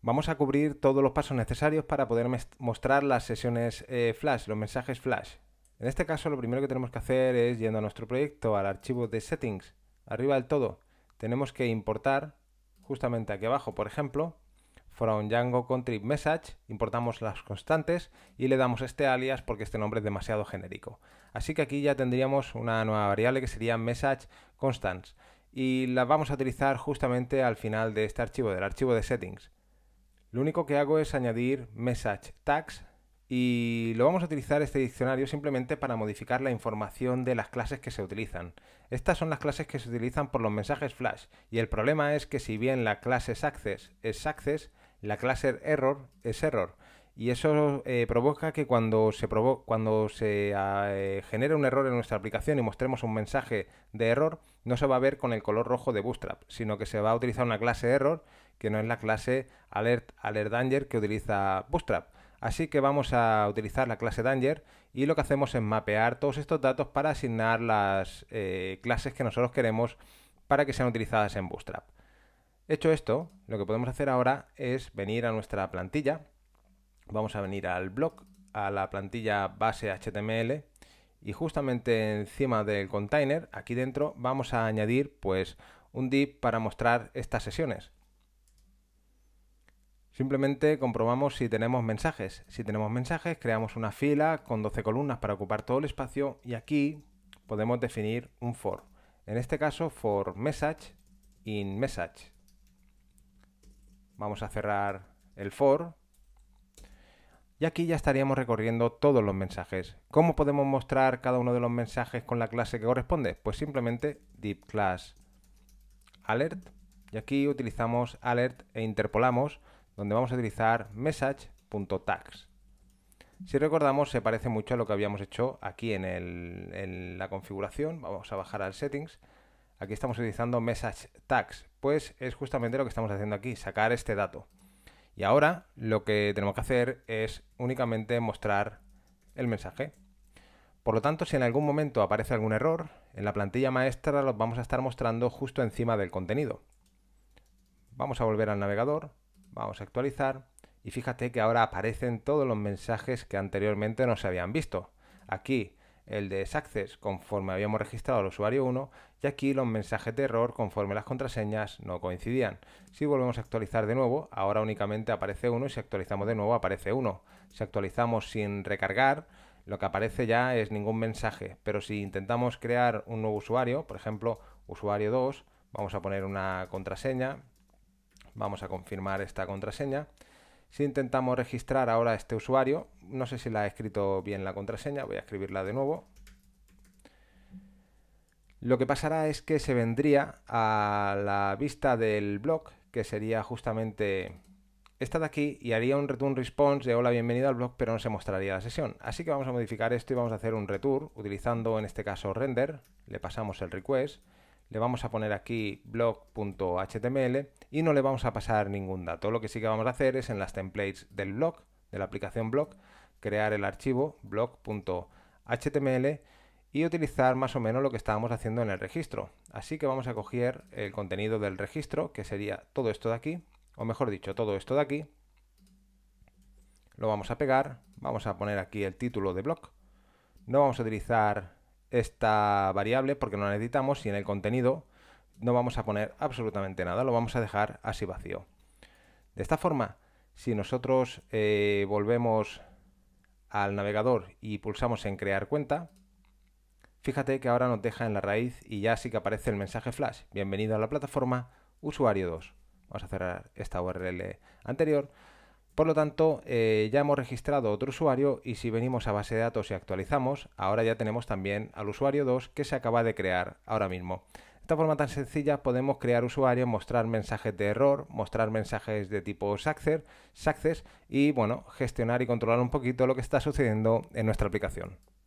Vamos a cubrir todos los pasos necesarios para poder mostrar las sesiones eh, flash, los mensajes flash. En este caso lo primero que tenemos que hacer es yendo a nuestro proyecto, al archivo de settings, arriba del todo, tenemos que importar justamente aquí abajo, por ejemplo, from Django Country Message, importamos las constantes y le damos este alias porque este nombre es demasiado genérico. Así que aquí ya tendríamos una nueva variable que sería message constants y la vamos a utilizar justamente al final de este archivo, del archivo de settings. Lo único que hago es añadir message tags y lo vamos a utilizar este diccionario simplemente para modificar la información de las clases que se utilizan. Estas son las clases que se utilizan por los mensajes flash y el problema es que si bien la clase success es access, la clase error es error y eso eh, provoca que cuando se, provo cuando se ah, eh, genere un error en nuestra aplicación y mostremos un mensaje de error, no se va a ver con el color rojo de Bootstrap, sino que se va a utilizar una clase error que no es la clase alert, alert danger que utiliza Bootstrap. Así que vamos a utilizar la clase Danger y lo que hacemos es mapear todos estos datos para asignar las eh, clases que nosotros queremos para que sean utilizadas en Bootstrap. Hecho esto, lo que podemos hacer ahora es venir a nuestra plantilla. Vamos a venir al blog, a la plantilla base HTML y justamente encima del container, aquí dentro, vamos a añadir pues un div para mostrar estas sesiones. Simplemente comprobamos si tenemos mensajes. Si tenemos mensajes, creamos una fila con 12 columnas para ocupar todo el espacio y aquí podemos definir un for. En este caso, for message in message. Vamos a cerrar el for y aquí ya estaríamos recorriendo todos los mensajes. ¿Cómo podemos mostrar cada uno de los mensajes con la clase que corresponde? Pues simplemente deep class alert. Y aquí utilizamos alert e interpolamos donde vamos a utilizar message.tags. Si recordamos, se parece mucho a lo que habíamos hecho aquí en, la configuración. Vamos a bajar al settings. Aquí estamos utilizando message tags. Pues es justamente lo que estamos haciendo aquí, sacar este dato. Y ahora lo que tenemos que hacer es únicamente mostrar el mensaje. Por lo tanto, si en algún momento aparece algún error, en la plantilla maestra lo vamos a estar mostrando justo encima del contenido. Vamos a volver al navegador vamos a actualizar y fíjate que ahora aparecen todos los mensajes que anteriormente no se habían visto. Aquí el de Saccess conforme habíamos registrado al usuario 1 y aquí los mensajes de error conforme las contraseñas no coincidían. Si volvemos a actualizar de nuevo, ahora únicamente aparece uno y si actualizamos de nuevo aparece uno. Si actualizamos sin recargar, lo que aparece ya es ningún mensaje, pero si intentamos crear un nuevo usuario, por ejemplo, usuario 2, vamos a poner una contraseña Vamos a confirmar esta contraseña. Si intentamos registrar ahora este usuario, no sé si la he escrito bien la contraseña, voy a escribirla de nuevo. Lo que pasará es que se vendría a la vista del blog, que sería justamente esta de aquí, y haría un return response de hola, bienvenido al blog, pero no se mostraría la sesión. Así que vamos a modificar esto y vamos a hacer un return utilizando en este caso render, le pasamos el request le vamos a poner aquí blog.html y no le vamos a pasar ningún dato. Lo que sí que vamos a hacer es en las templates del blog, de la aplicación blog, crear el archivo blog.html y utilizar más o menos lo que estábamos haciendo en el registro. Así que vamos a coger el contenido del registro, que sería todo esto de aquí, o mejor dicho, todo esto de aquí. Lo vamos a pegar, vamos a poner aquí el título de blog. No vamos a utilizar esta variable porque no la necesitamos y en el contenido no vamos a poner absolutamente nada, lo vamos a dejar así vacío. De esta forma, si nosotros eh, volvemos al navegador y pulsamos en crear cuenta, fíjate que ahora nos deja en la raíz y ya sí que aparece el mensaje flash. Bienvenido a la plataforma usuario 2. Vamos a cerrar esta URL anterior por lo tanto, eh, ya hemos registrado otro usuario y si venimos a base de datos y actualizamos, ahora ya tenemos también al usuario 2 que se acaba de crear ahora mismo. De esta forma tan sencilla podemos crear usuarios, mostrar mensajes de error, mostrar mensajes de tipo success, y bueno, gestionar y controlar un poquito lo que está sucediendo en nuestra aplicación.